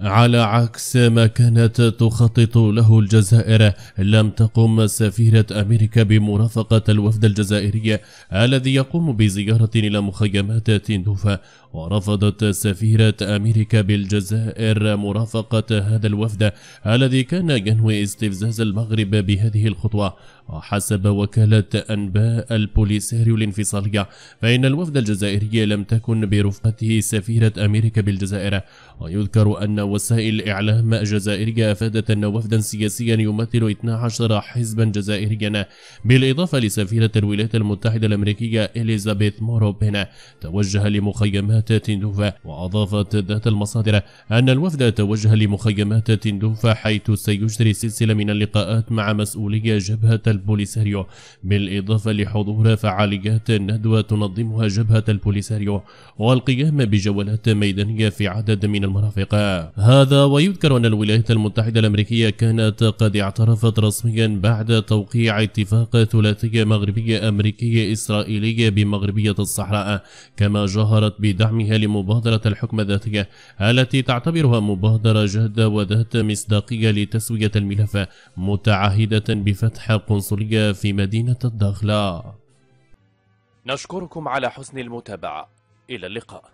على عكس ما كانت تخطط له الجزائر لم تقم سفيرة أمريكا بمرافقة الوفد الجزائري الذي يقوم بزيارة إلى مخيمات تندوفا ورفضت سفيرة أمريكا بالجزائر مرافقة هذا الوفد الذي كان ينوي استفزاز المغرب بهذه الخطوة وحسب وكالة أنباء البوليساريو الانفصالية فإن الوفد الجزائري لم تكن برفقته سفيرة أمريكا بالجزائر ويذكر أن وسائل الإعلام جزائرية أفادت أن وفدا سياسيا يمثل 12 حزبا جزائريا بالإضافة لسفيرة الولايات المتحدة الأمريكية إليزابيث موروبين توجه لمخيمات تندوفا وأضافت ذات المصادر أن الوفد توجه لمخيمات تندوفا حيث سيجري سلسلة من اللقاءات مع مسؤولي جبهة البوليساريو بالإضافة لحضور فعاليات ندوة تنظمها جبهة البوليساريو والقيام بجولات ميدانية في عدد من المرافق هذا ويذكر أن الولايات المتحدة الأمريكية كانت قد اعترفت رسميا بعد توقيع اتفاق ثلاثية مغربية أمريكية إسرائيلية بمغربية الصحراء كما جهرت بدعمها لمبادرة الحكم الذاتية التي تعتبرها مبادرة جادة وذات مصداقية لتسوية الملف متعهدة بفتح قنصلية في مدينة الداخلة نشكركم على حسن المتابعة إلى اللقاء